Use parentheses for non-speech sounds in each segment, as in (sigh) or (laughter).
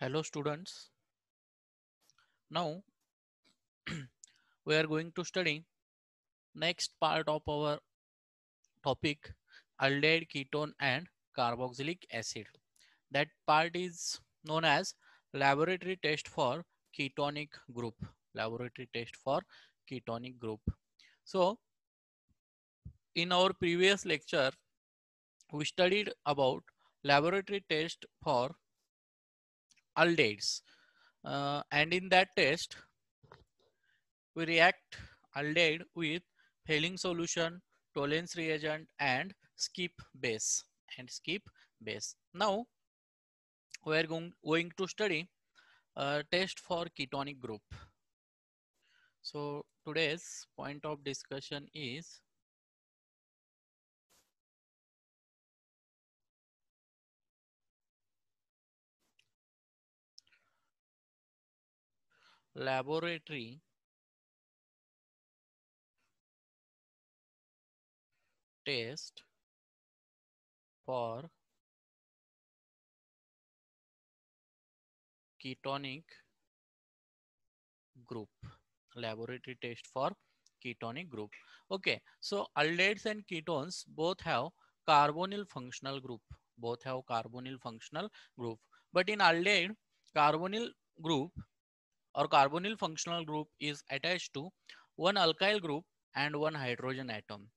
hello students now (clears throat) we are going to study next part of our topic aldehyde ketone and carboxylic acid that part is known as laboratory test for ketonic group laboratory test for ketonic group so in our previous lecture we studied about laboratory test for aldehydes. Uh, and in that test, we react aldehyde with failing solution, Tollens reagent, and skip base. And skip base. Now, we are going, going to study a test for ketonic group. So today's point of discussion is laboratory test for ketonic group laboratory test for ketonic group okay so aldehydes and ketones both have carbonyl functional group both have carbonyl functional group but in aldehyde carbonyl group or carbonyl functional group is attached to one alkyl group and one hydrogen atom.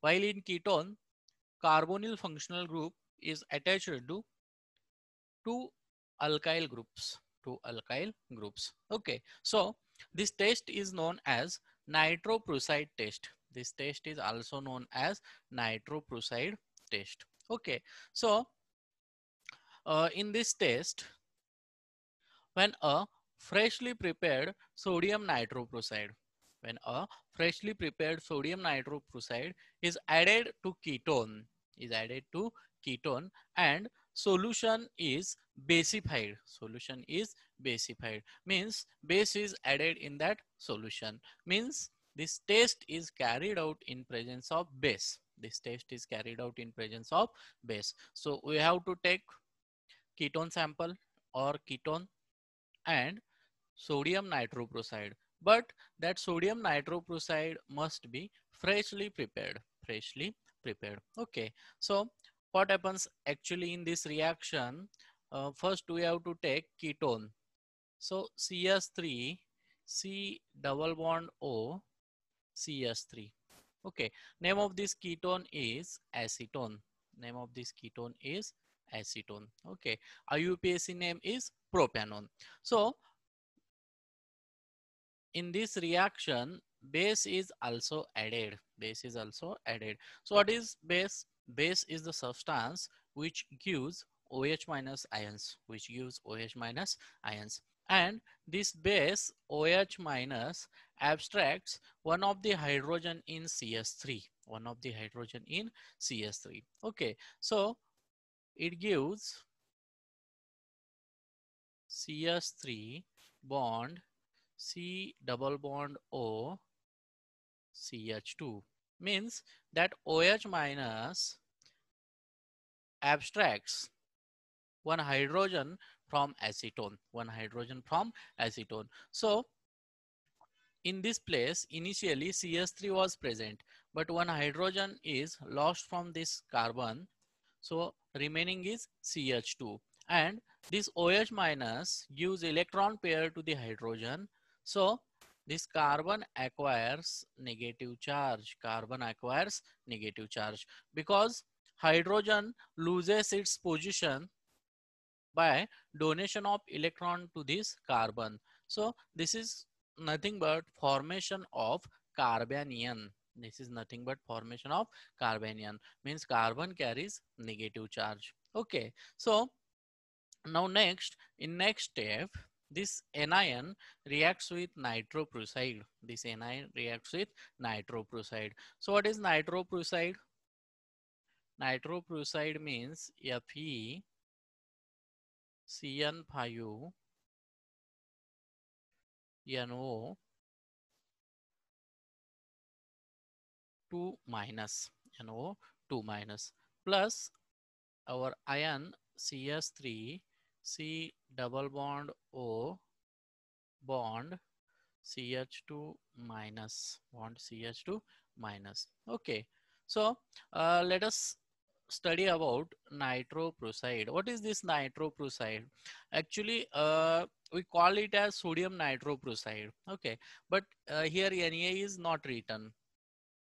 While in ketone, carbonyl functional group is attached to two alkyl groups, two alkyl groups. Okay, so this test is known as nitroprusside test. This test is also known as nitroprusside test. Okay, so uh, in this test, when a freshly prepared sodium nitroprusside. When a freshly prepared sodium nitroprusside is added to ketone, is added to ketone and solution is basified. Solution is basified means base is added in that solution means this test is carried out in presence of base. This test is carried out in presence of base. So we have to take ketone sample or ketone and sodium nitroprusside, but that sodium nitroprusside must be freshly prepared, freshly prepared. Okay, so what happens actually in this reaction? Uh, first, we have to take ketone. So CS3, C double bond O, CS3. Okay, name of this ketone is acetone. Name of this ketone is acetone. Okay, IUPAC name is propanone. So in this reaction base is also added base is also added so what is base base is the substance which gives OH minus ions which gives OH minus ions and this base OH minus abstracts one of the hydrogen in CS3 one of the hydrogen in CS3 okay so it gives CS3 bond C double bond O CH2 means that OH minus abstracts one hydrogen from acetone, one hydrogen from acetone. So in this place, initially CS 3 was present, but one hydrogen is lost from this carbon. So remaining is CH2 and this OH minus gives electron pair to the hydrogen so this carbon acquires negative charge. Carbon acquires negative charge because hydrogen loses its position by donation of electron to this carbon. So this is nothing but formation of carbanion. This is nothing but formation of carbanion means carbon carries negative charge. Okay. So now next in next step this anion reacts with nitroprusside. This anion reacts with nitroprusside. So what is nitroprusside? Nitroprusside means Fe CN5 NO 2 minus NO 2 minus plus our ion CS3 C double bond O bond CH2 minus bond CH2 minus. Okay, so uh, let us study about nitroprusside. What is this nitroprusside? Actually, uh, we call it as sodium nitroprusside. Okay, but uh, here Na is not written.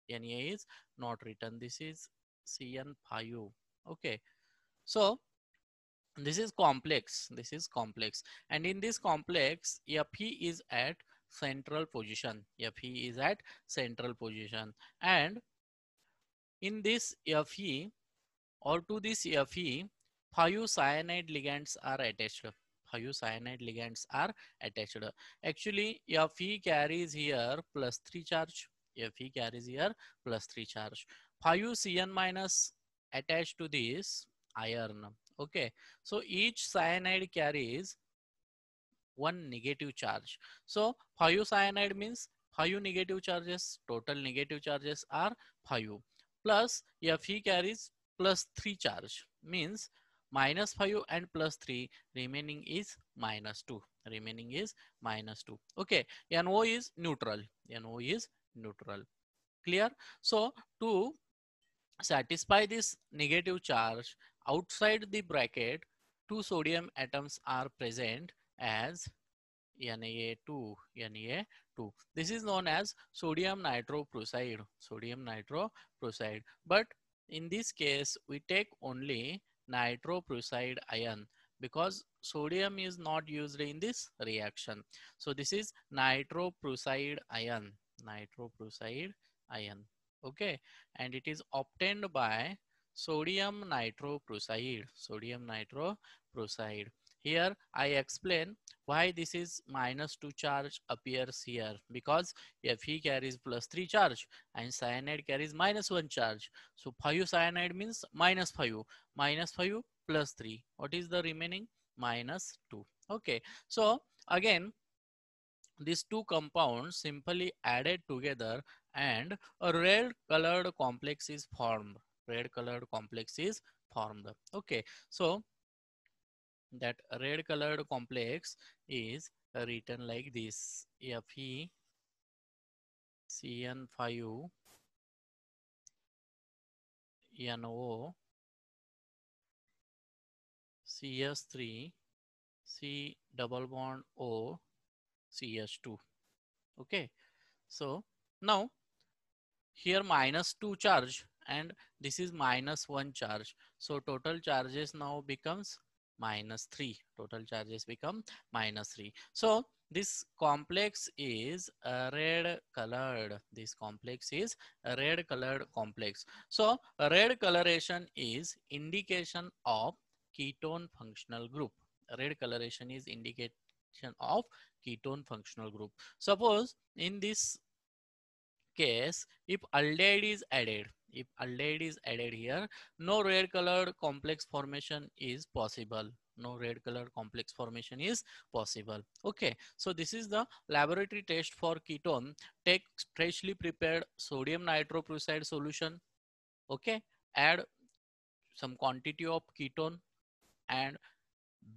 Na is not written. This is CN5. Okay, so this is complex this is complex and in this complex fe is at central position fe is at central position and in this fe or to this fe thiocyanide ligands are attached thiocyanide ligands are attached actually fe carries here plus 3 charge fe carries here plus 3 charge CN minus attached to this iron Okay, so each cyanide carries one negative charge. So 5 cyanide means 5 negative charges, total negative charges are 5. Plus if he carries plus 3 charge means minus 5 and plus 3 remaining is minus 2 remaining is minus 2 okay no is neutral no is neutral clear so to satisfy this negative charge outside the bracket, two sodium atoms are present as naa 2 naa 2 This is known as sodium nitroprusside, sodium nitroprusside. But in this case, we take only nitroprusside ion because sodium is not used in this reaction. So this is nitroprusside ion, nitroprusside ion. Okay, and it is obtained by sodium nitroprusside, sodium nitroprusside. Here I explain why this is minus 2 charge appears here because Fe carries plus 3 charge and cyanide carries minus 1 charge. So 5 cyanide means minus 5, minus 5 plus 3. What is the remaining? Minus 2. Okay. So again, these two compounds simply added together and a red colored complex is formed red colored complex is formed okay so that red colored complex is written like this fe cn5 no cs3 c double bond o cs2 okay so now here minus 2 charge and this is minus one charge. So total charges now becomes minus three. Total charges become minus three. So this complex is red colored. This complex is red colored complex. So red coloration is indication of ketone functional group. Red coloration is indication of ketone functional group. Suppose in this case, if aldehyde is added, if aldehyde is added here, no red colored complex formation is possible. No red colored complex formation is possible. Okay, so this is the laboratory test for ketone. Take freshly prepared sodium nitroprusside solution. Okay, add some quantity of ketone and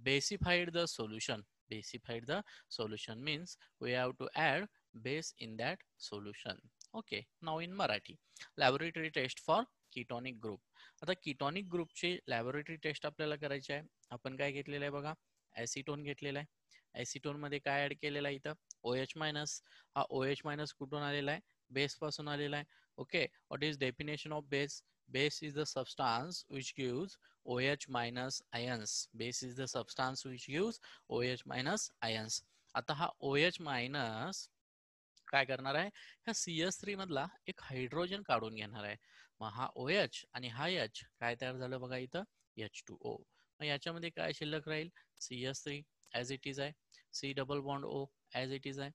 basified the solution. Basified the solution means we have to add base in that solution. Okay now in Marathi laboratory test for ketonic group आता ketonic ग्रुपची laboratory test आपल्याला करायची आहे आपण काय घेतलेलं आहे बघा ऍसिटोन घेतलेला आहे ऍसिटोन मध्ये काय ऍड केलेला आहे इथं ओ एच मायनस हा ओ एच मायनस कुठून आलेला आहे बेस पासून आलेला आहे okay what is definition of base the substance which substance O H minus ions base is the substance which which O H minus ions आता हा एच मायनस काय करणार आहे ह्या सी एस थ्री मधला एक हायड्रोजन काढून घेणार आहे मग हा ओ एच आणि हा एच काय तयार झालं बघा इथं एच टू ओ मग याच्यामध्ये काय शिल्लक राहील C S three as it is आहे C double bond O as it is आहे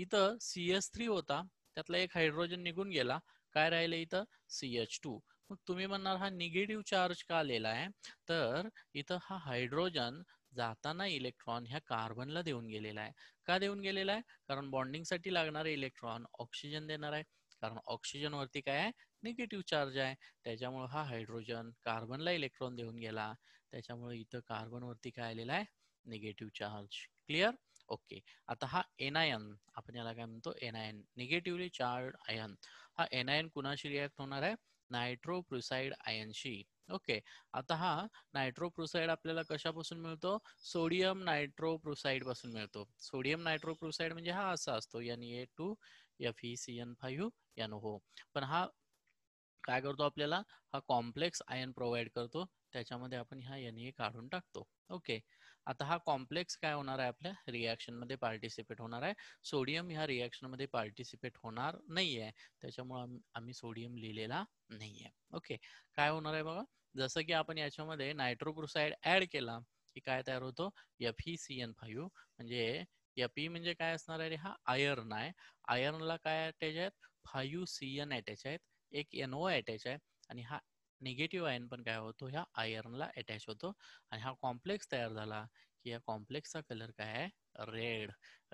इथं सी एस थ्री होता त्यातला एक हायड्रोजन निघून गेला काय राहिलं इथं सी एच टू मग तुम्ही म्हणणार हा निगेटिव्ह चार्ज का आलेला आहे तर इथं हा हायड्रोजन जाताना इलेक्ट्रॉन ह्या कार्बनला देऊन गेलेला आहे का देऊन गेलेला आहे कारण बॉन्डिंगसाठी लागणारे इलेक्ट्रॉन ऑक्सिजन देणार आहे कारण ऑक्सिजन वरती काय आहे निगेटिव्ह चार्ज आहे त्याच्यामुळे हा हायड्रोजन कार्बनला इलेक्ट्रॉन देऊन गेला त्याच्यामुळे इथं कार्बन वरती काय आलेला आहे निगेटिव्ह चार्ज क्लिअर ओके आता हा एनायन आपण याला काय म्हणतो एनायन निगेटिव्हली चार्ज आयन हा एनआयन कुणाशी रिॲक्ट होणार आहे नायट्रोप्रुसाइड आयनशी ओके आता हा नायट्रोप्रुसाइड आपल्याला कशापासून मिळतो सोडियम नायट्रोप्रुसाइड पासून मिळतो सोडियम नायट्रोप्रुसाइड म्हणजे हा असा असतो N A two F E C N five N हो पण हा काय करतो आपल्याला हा कॉम्प्लेक्स आयन प्रोव्हाइड करतो त्याच्यामध्ये आपण ह्या एन ए काढून टाकतो ओके आता हा कॉम्प्लेक्स काय होणार आहे आपल्या रिॲक्शन मध्ये पार्टिसिपेट होणार आहे सोडियम ह्या रिॲक्शन मध्ये पार्टिसिपेट होणार नाहीये त्याच्यामुळे आम्ही सोडियम लिहिलेला नाहीये ओके काय होणार आहे बघा जसं की आपण याच्यामध्ये नायट्रोप्रोसाइड ऍड केला की काय तयार होतो F E C N five म्हणजे एफ ई e म्हणजे काय असणार आहे हा आयर्न आहे आयर्नला काय अटॅच आहेत फायू सी एन अटॅच आहेत एक एनओ अटॅच आहे आणि हा निगेटिव्ह आयन पण काय होतो ह्या आयर्नला अटॅच होतो आणि हा कॉम्प्लेक्स तयार झाला की या कॉम्प्लेक्सचा कलर काय आहे red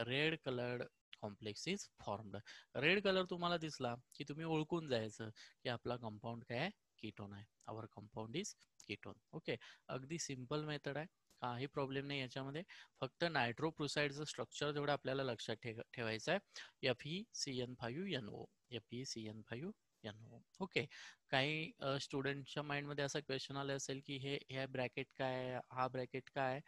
red coloured complex is formed red colour तुम्हाला दिसला की तुम्ही ओळखून जायचं की आपला कंपाऊंड काय आहे कीटोन आहे our compound is ketone okay अगदी सिम्पल मेथड आहे काही प्रॉब्लेम नाही याच्यामध्ये फक्त नायट्रोप्रुसाईडचं स्ट्रक्चर जेवढं आपल्याला लक्षात ठेवायचं आहे F E C N five N O F E C N five okay हो. काही स्टुडंटच्या माइंडमध्ये असा क्वेश्चन आला असेल की हे ह्या ब्रॅकेट काय हा ब्रॅकेट काय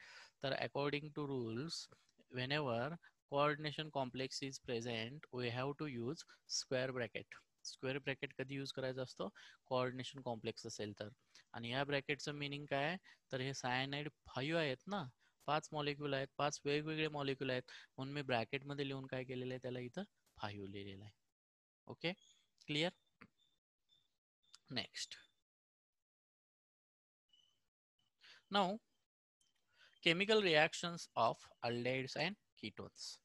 तर according to rules whenever coordination complex is present we have to use square bracket square bracket कधी यूज करायचा असतो कोऑर्डिनेशन कॉम्प्लेक्स असेल तर आणि या ब्रॅकेटचं मिनिंग काय तर हे सायनाइड फाईव्ह आहेत ना पाच मॉलिक्युल आहेत पाच वेगवेगळे मॉलिक्युल आहेत म्हणून मी ब्रॅकेटमध्ये लिहून काय केलेलं आहे त्याला इथं फायू लिहिलेलं आहे okay clear next. Now, chemical reactions of aldehydes and ketones.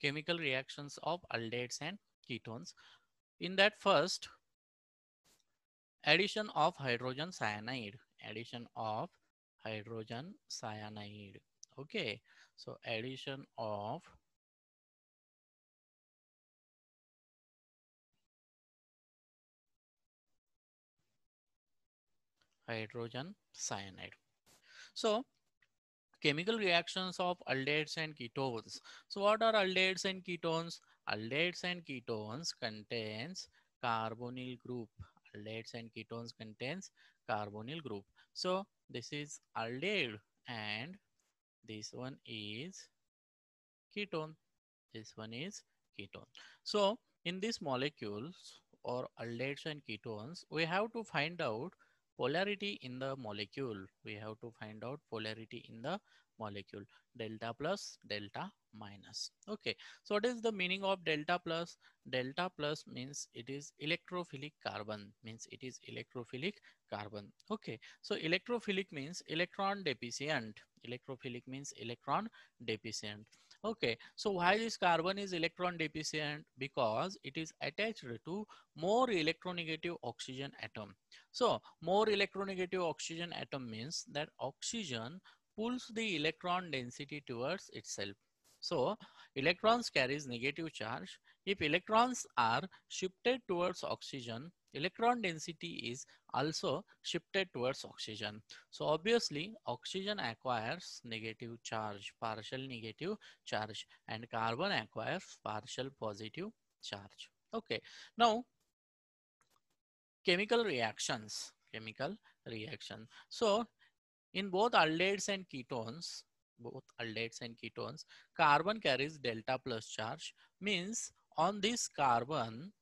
chemical reactions of aldehydes and ketones. In that first, addition of hydrogen cyanide, addition of hydrogen cyanide. Okay, so addition of hydrogen cyanide. So chemical reactions of aldehydes and ketones. So what are aldehydes and ketones? Aldehydes and ketones contains carbonyl group. Aldehydes and ketones contains carbonyl group. So this is aldehyde and this one is ketone. This one is ketone. So in these molecules or aldehydes and ketones, we have to find out polarity in the molecule. We have to find out polarity in the molecule delta plus delta minus. Okay, so what is the meaning of delta plus? Delta plus means it is electrophilic carbon, means it is electrophilic carbon. Okay, so electrophilic means electron deficient. Electrophilic means electron deficient. Okay, so why this carbon is electron deficient? Because it is attached to more electronegative oxygen atom. So more electronegative oxygen atom means that oxygen pulls the electron density towards itself. So electrons carries negative charge if electrons are shifted towards oxygen, electron density is also shifted towards oxygen. So obviously oxygen acquires negative charge, partial negative charge and carbon acquires partial positive charge. Okay, now chemical reactions, chemical reaction. So in both aldehydes and ketones, both aldehydes and ketones, carbon carries delta plus charge means on this carbon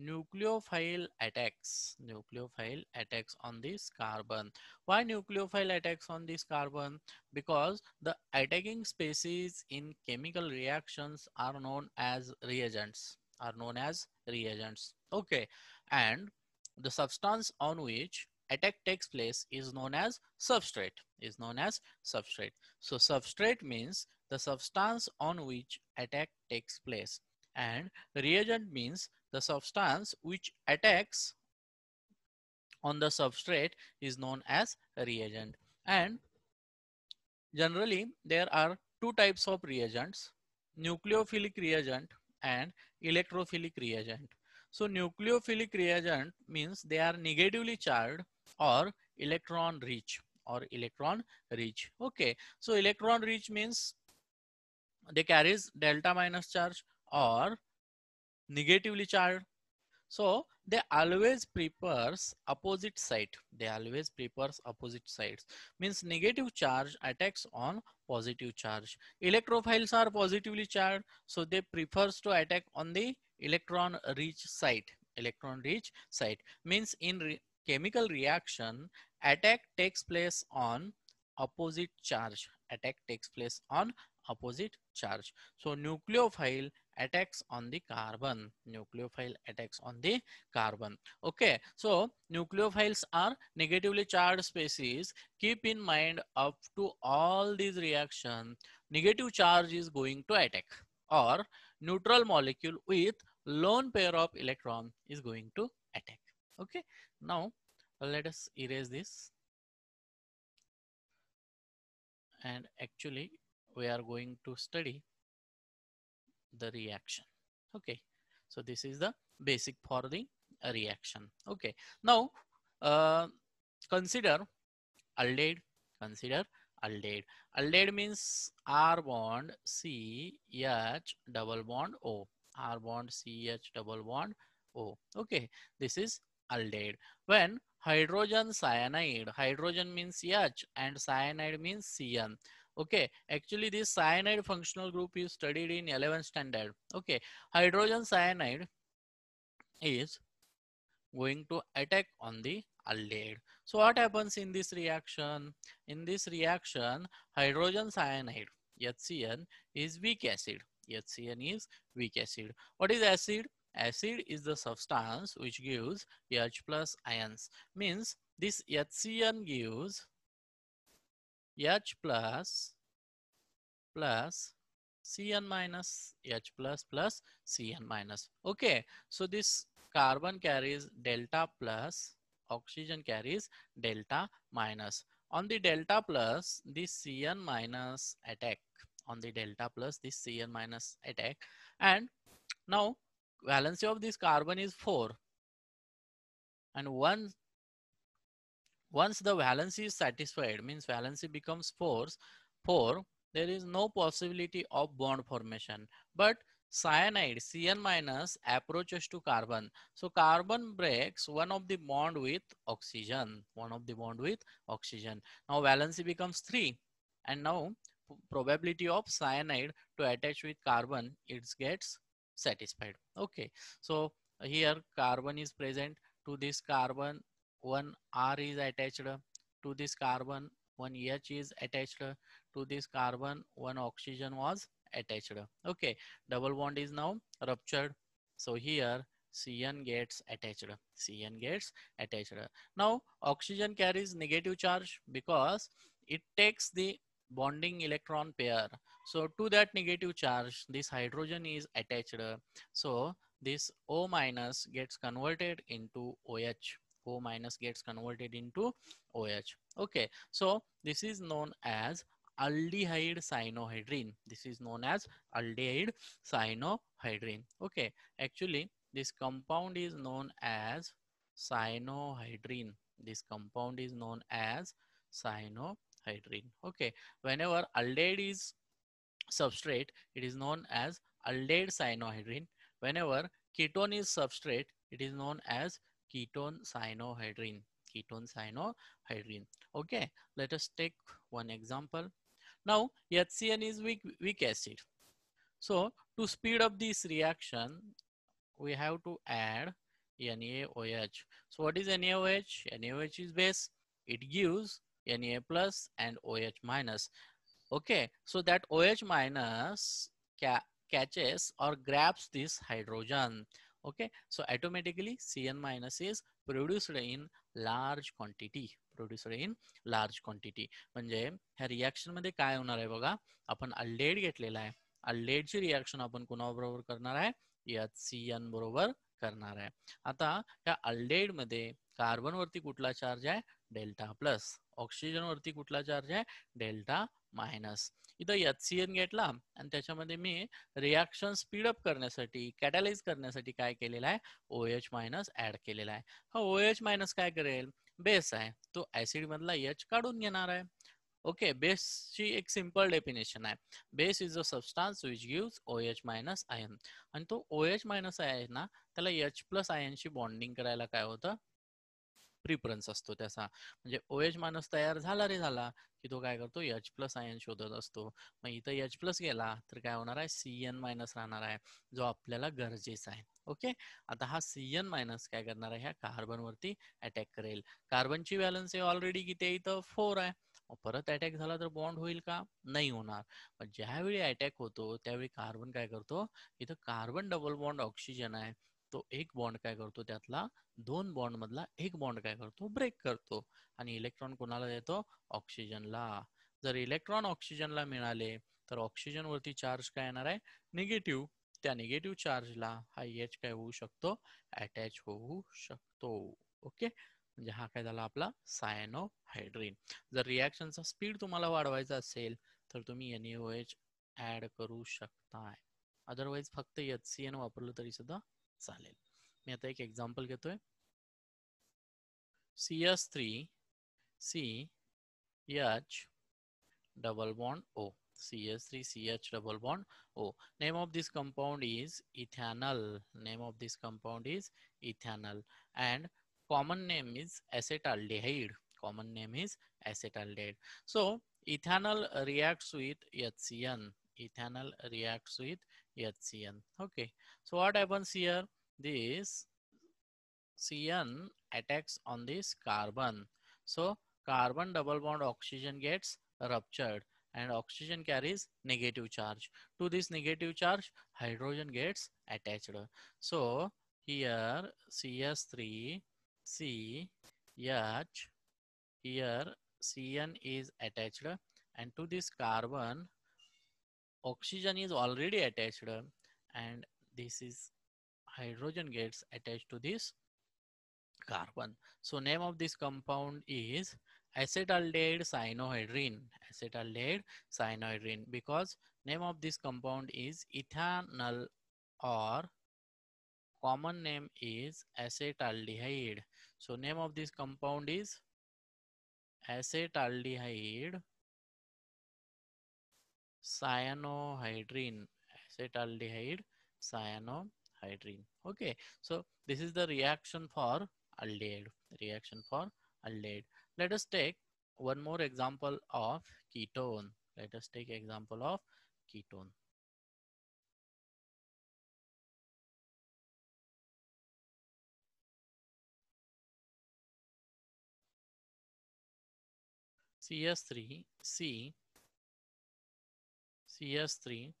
nucleophile attacks nucleophile attacks on this carbon why nucleophile attacks on this carbon because the attacking species in chemical reactions are known as reagents are known as reagents okay and the substance on which attack takes place is known as substrate is known as substrate so substrate means the substance on which attack takes place and reagent means the substance which attacks on the substrate is known as reagent and generally there are two types of reagents nucleophilic reagent and electrophilic reagent so nucleophilic reagent means they are negatively charged or electron rich or electron rich okay so electron rich means they carries delta minus charge or negatively charged. So they always prefers opposite side. They always prefers opposite sides. Means negative charge attacks on positive charge. Electrophiles are positively charged. So they prefers to attack on the electron rich site. Electron rich site means in re chemical reaction attack takes place on opposite charge. Attack takes place on opposite charge. So nucleophile attacks on the carbon nucleophile attacks on the carbon okay so nucleophiles are negatively charged species keep in mind up to all these reaction negative charge is going to attack or neutral molecule with lone pair of electron is going to attack okay now let us erase this and actually we are going to study the reaction. Okay, so this is the basic for the reaction. Okay, now uh, consider aldehyde, consider aldehyde. Aldehyde means R bond CH double bond O. R bond CH double bond O. Okay, this is aldehyde. When hydrogen cyanide, hydrogen means CH and cyanide means CN. Okay, actually this cyanide functional group is studied in 11th standard. Okay, hydrogen cyanide is going to attack on the aldehyde. So what happens in this reaction? In this reaction, hydrogen cyanide, HCN, is weak acid. HCN is weak acid. What is acid? Acid is the substance which gives H plus ions. Means this HCN gives H plus plus Cn minus H plus plus Cn minus. Okay, so this carbon carries delta plus, oxygen carries delta minus. On the delta plus, this Cn minus attack. On the delta plus, this Cn minus attack. And now valency of this carbon is 4. And one once the valency is satisfied, means valency becomes force, 4, there is no possibility of bond formation. But cyanide, Cn minus, approaches to carbon. So carbon breaks one of the bond with oxygen, one of the bond with oxygen. Now valency becomes 3. And now probability of cyanide to attach with carbon, it gets satisfied. Okay, so here carbon is present to this carbon one R is attached to this carbon, one H is attached to this carbon, one oxygen was attached. Okay, double bond is now ruptured. So here CN gets attached. CN gets attached. Now oxygen carries negative charge because it takes the bonding electron pair. So to that negative charge, this hydrogen is attached. So this O minus gets converted into OH. O minus gets converted into OH. Okay, so this is known as aldehyde cyanohydrin. This is known as aldehyde cyanohydrin. Okay, actually this compound is known as cyanohydrin. This compound is known as cyanohydrin. Okay, whenever aldehyde is substrate, it is known as aldehyde cyanohydrin. Whenever ketone is substrate, it is known as ketone cyanohydrine ketone cyanohydrine okay let us take one example now HCN is weak, weak acid so to speed up this reaction we have to add NaOH so what is NaOH NaOH is base it gives Na plus and OH minus okay so that OH minus ca catches or grabs this hydrogen okay so automatically cn minus is produced in large quantity produced in large quantity म्हणजे ह्या रिॲक्शनमध्ये मध्ये काय होणार आहे बघा आपण अल्डेड घेतलेला आहे अल्डेडची रिॲक्शन आपण कोणाबरोबर करणार आहे सी सीएन बरोबर करणार आहे आता ह्या अल्डेड मध्ये कार्बन वरती कुठला चार्ज आहे डेल्टा प्लस ऑक्सिजन वरती कुठला चार्ज आहे डेल्टा मायनस इथं एच घेतला आणि त्याच्यामध्ये मी रिॲक्शन स्पीडअप करण्यासाठी कॅटलाइज करण्यासाठी काय केलेलं आहे ओ एच मायनस ऍड केलेला आहे हा ओ मायनस काय करेल बेस आहे तो ऍसिड मधला एच काढून घेणार आहे ओके बेसची एक सिंपल डेफिनेशन आहे base is a substance which gives O H minus ion आणि तो ओ एच मायनस आहे ना त्याला एच प्लस आयनशी बॉन्डिंग करायला काय होतं प्रिफरन्स असतो त्याचा म्हणजे ओ एच माणूस तयार झाला रे झाला की तो काय करतो एच प्लस आयन शोधत असतो मग इथं एच प्लस गेला तर काय होणार आहे सी एन मायनस राहणार आहे जो आपल्याला गरजेचा आहे ओके आता हा सी एन मायनस काय करणार आहे ह्या कार्बन वरती अटॅक करेल कार्बनची बॅलन्स हे ऑलरेडी किती आहे इथं फोर आहे परत अटॅक झाला तर बॉन्ड होईल का नाही होणार पण ज्यावेळी अटॅक होतो त्यावेळी कार्बन काय करतो इथं कार्बन डबल बॉन्ड ऑक्सिजन आहे तो एक बॉन्ड काय करतो त्यातला दोन बॉन्ड मधला एक बॉन्ड काय करतो ब्रेक करतो आणि इलेक्ट्रॉन कोणाला देतो ऑक्सिजनला जर इलेक्ट्रॉन ऑक्सिजनला मिळाले तर ऑक्सिजन वरती चार्ज काय येणार आहे निगेटिव्ह त्या निगेटिव्ह चार्जला हा एच काय होऊ शकतो अटॅच होऊ शकतो ओके म्हणजे हा काय झाला आपला हायड्रीन जर रिॲक्शनचा स्पीड तुम्हाला वाढवायचा असेल तर तुम्ही एच ऍड e करू शकताय अदरवाईज फक्त एच सी एन वापरलं तरी सुद्धा चले मैं आता एक एक्साम्पल घतो C S three C H double bond O C S three C H double bond O name of this compound is ethanal name of this compound is ethanal and common name is acetaldehyde common name is acetaldehyde so ethanal reacts with H C N ethanal reacts with HCN. Okay, so what happens here? This CN attacks on this carbon. So carbon double bond oxygen gets ruptured and oxygen carries negative charge. To this negative charge, hydrogen gets attached. So here CS3, C, H, here CN is attached and to this carbon oxygen is already attached and this is hydrogen gets attached to this carbon. So name of this compound is acetaldehyde cyanohydrine. Acetaldehyde cyanohydrine because name of this compound is ethanol or common name is acetaldehyde. So name of this compound is acetaldehyde cyanohydrine, acetaldehyde, cyanohydrine. Okay, so this is the reaction for aldehyde, reaction for aldehyde. Let us take one more example of ketone. Let us take example of ketone. CS3C CS3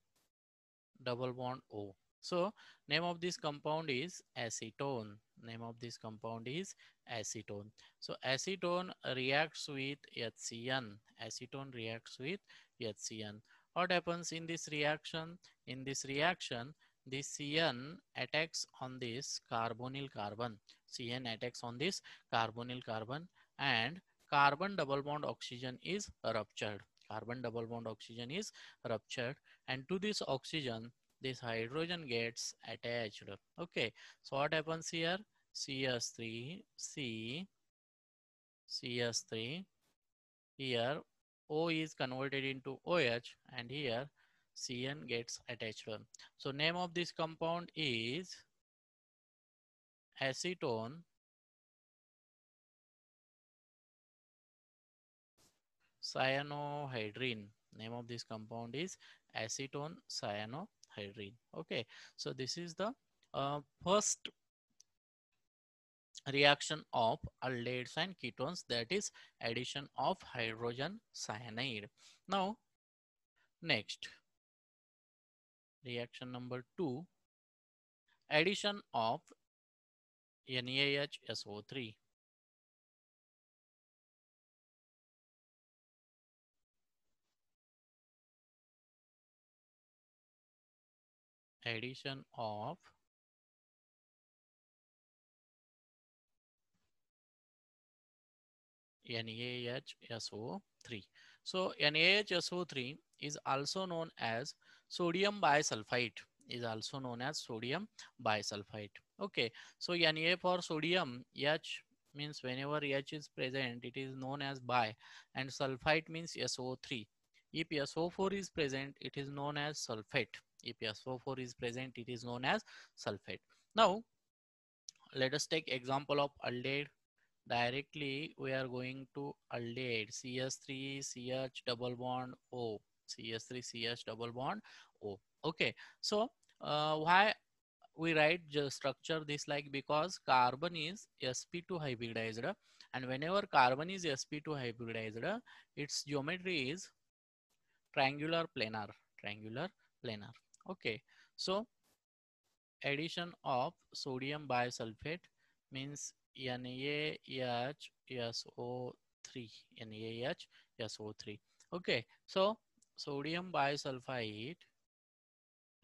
double bond O. So name of this compound is acetone. Name of this compound is acetone. So acetone reacts with HCN. Acetone reacts with HCN. What happens in this reaction? In this reaction, the CN attacks on this carbonyl carbon. CN attacks on this carbonyl carbon and carbon double bond oxygen is ruptured carbon double bond oxygen is ruptured and to this oxygen this hydrogen gets attached okay so what happens here cs3 c cs3 here o is converted into oh and here cn gets attached so name of this compound is acetone Cyanohydrin. Name of this compound is acetone cyanohydrin. Okay, so this is the uh, first reaction of aldehydes and ketones that is addition of hydrogen cyanide. Now, next reaction number two, addition of NaHSO3 addition of NaHSO3. So NaHSO3 is also known as sodium bisulfite is also known as sodium bisulfite. Okay, so Na for sodium, H means whenever H is present, it is known as bi and sulfite means SO3. If SO4 is present, it is known as sulfate. If SO4 is present, it is known as sulfate. Now, let us take example of aldehyde. Directly, we are going to aldehyde. CS3 CH double bond O. CS3 CH double bond O. Okay, so uh, why we write the structure this like because carbon is sp2 hybridized and whenever carbon is sp2 hybridized its geometry is triangular planar triangular planar Okay, so addition of sodium bisulfate means NaHSO3, NaHSO3. Okay, so sodium bisulfite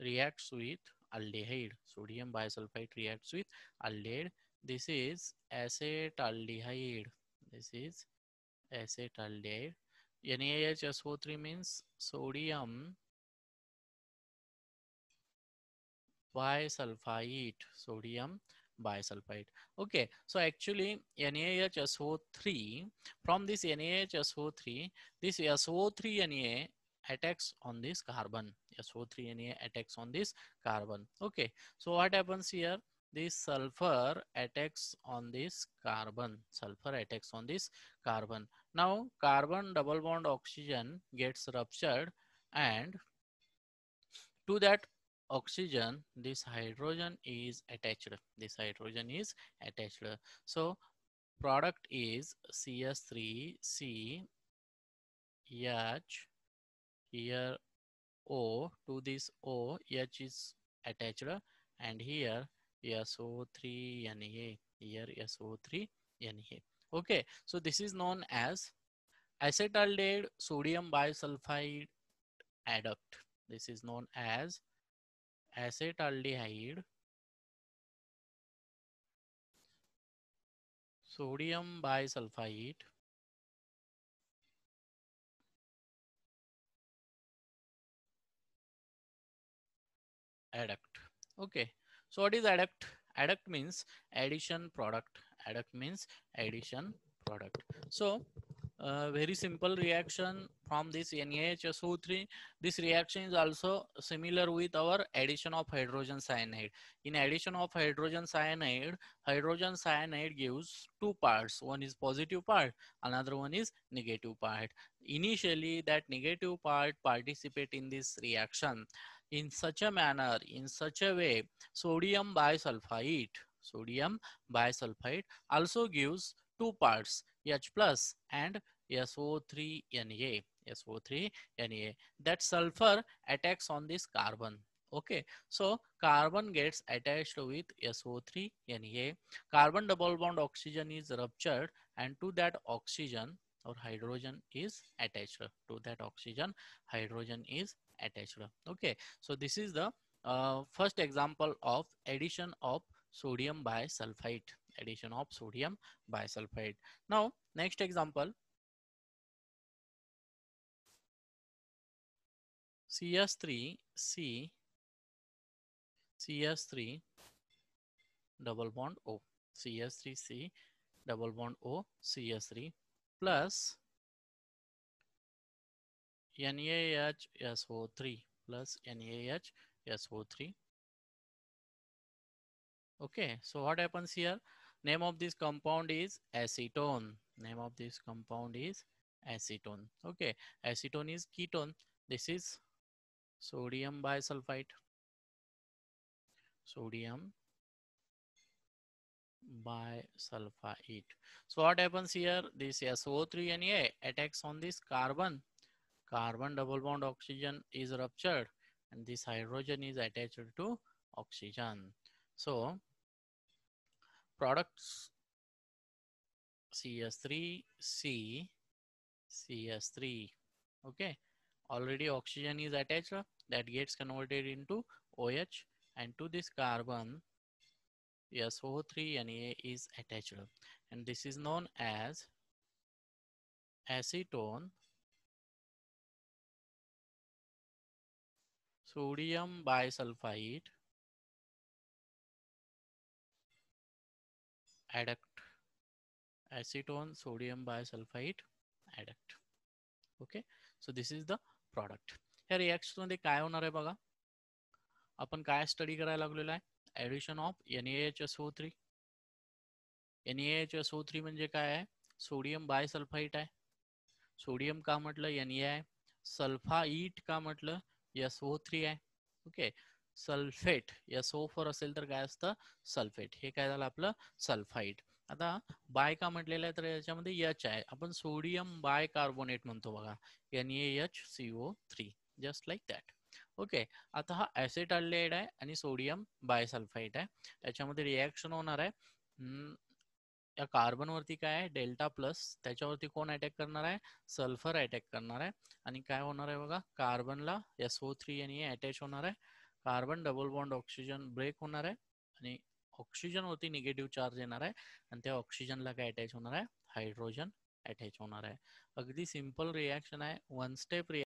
reacts with aldehyde. Sodium bisulfite reacts with aldehyde. This is acetaldehyde. This is acetaldehyde. NaHSO3 means sodium bisulfite, sodium bisulfite. Okay, so actually NaHSO3, from this NaHSO3, this SO3Na attacks on this carbon. SO3Na attacks on this carbon. Okay, so what happens here? This sulfur attacks on this carbon. Sulfur attacks on this carbon. Now, carbon double bond oxygen gets ruptured and to that oxygen this hydrogen is attached this hydrogen is attached so product is cs3c h here o to this o h is attached and here so3na here so3na okay so this is known as acetaldehyde sodium bisulfide adduct this is known as acetaldehyde sodium bisulfite adduct okay so what is adduct adduct means addition product adduct means addition product so very simple reaction from this NaHSO3. This reaction is also similar with our addition of hydrogen cyanide. In addition of hydrogen cyanide, hydrogen cyanide gives two parts. One is positive part, another one is negative part. Initially, that negative part participate in this reaction in such a manner, in such a way, sodium bisulfite, sodium bisulfite also gives two parts H plus and SO3Na. SO3Na. That sulfur attacks on this carbon. Okay, so carbon gets attached with SO3Na. Carbon double bond oxygen is ruptured and to that oxygen or hydrogen is attached. To that oxygen, hydrogen is attached. Okay, so this is the uh, first example of addition of sodium bisulfite addition of sodium bisulfite now next example CS3, C, CS3, double bond O, CS3, C, double bond O, CS3, plus so 3 plus so 3 Okay, so what happens here? Name of this compound is acetone. Name of this compound is acetone. Okay, acetone is ketone. This is sodium bisulfite sodium bisulfite so what happens here this so3 na attacks on this carbon carbon double bond oxygen is ruptured and this hydrogen is attached to oxygen so products cs3c cs3 okay already oxygen is attached that gets converted into OH and to this carbon SO3Na is attached and this is known as acetone sodium bisulfite adduct acetone sodium bisulfite adduct okay so this is the product ह्या reaction मध्ये काय होणार आहे बघा आपण काय study करायला लागलेलो आहे addition of N H S O three N H S O three म्हणजे काय आहे सोडियम बाय सल्फाईट आहे सोडियम का म्हटलं एन ए आहे सल्फाईट का म्हटलं एस ओ थ्री आहे okay sulphate S O four असेल तर काय असतं सल्फेट हे काय झालं आपलं सल्फाईट आता बाय का म्हटलेलं आहे तर याच्यामध्ये एच आहे आपण सोडियम बाय कार्बोनेट म्हणतो बघा N H C O three just like that okay आता हा ऍसिड अल्डेहाइड आहे आणि सोडियम बायसल्फाईट आहे त्याच्यामध्ये रिॲक्शन होणार आहे या कार्बनवरती काय आहे डेल्टा प्लस त्याच्यावरती कोण अटॅक करणार आहे सल्फर अटॅक करणार आहे आणि काय होणार आहे बघा कार्बनला एस ओ थ्री आणि अटॅच होणार आहे carbon double bond oxygen break होणार आहे आणि ऑक्सिजनवरती निगेटिव्ह चार्ज येणार आहे आणि त्या ऑक्सिजनला काय अटॅच होणार आहे हायड्रोजन अटॅच होणार आहे अगदी सिम्पल रिॲक्शन आहे वन स्टेप रिॲक्शन